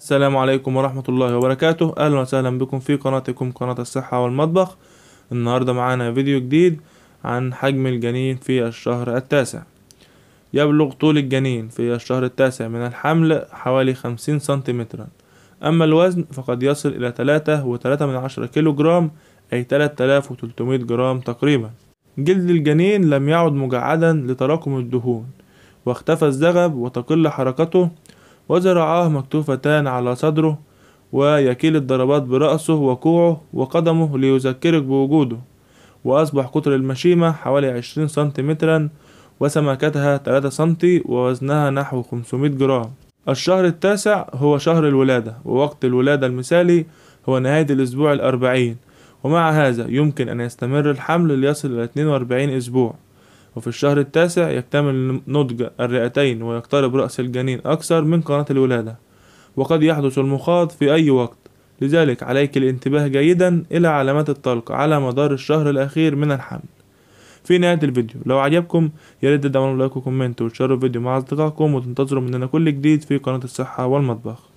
السلام عليكم ورحمة الله وبركاته أهلا وسهلا بكم في قناتكم قناة الصحة والمطبخ النهاردة معانا فيديو جديد عن حجم الجنين في الشهر التاسع يبلغ طول الجنين في الشهر التاسع من الحمل حوالي 50 سنتيمترا أما الوزن فقد يصل إلى 3.3 من عشرة كيلو جرام أي 3300 جرام تقريبا جلد الجنين لم يعد مجعدا لتراكم الدهون واختفى الزغب وتقل حركته وذراعاه مكتوفتان على صدره ويكيل الضربات برأسه وكوعه وقدمه ليذكرك بوجوده وأصبح قطر المشيمة حوالي عشرين سنتيمترا وسمكتها تلاتة سنتي ووزنها نحو خمسمائة جرام الشهر التاسع هو شهر الولادة ووقت الولادة المثالي هو نهاية الأسبوع الأربعين ومع هذا يمكن أن يستمر الحمل ليصل إلى 42 أسبوع وفي الشهر التاسع يكتمل نضج الرئتين ويقترب رأس الجنين أكثر من قناة الولادة وقد يحدث المخاض في أي وقت لذلك عليك الانتباه جيدا إلى علامات الطلق على مدار الشهر الأخير من الحمل في نهاية الفيديو لو عجبكم ياريت ريت تدعموا لايك وكومنت وتشاركوا الفيديو مع أصدقائكم وتنتظروا مننا كل جديد في قناة الصحة والمطبخ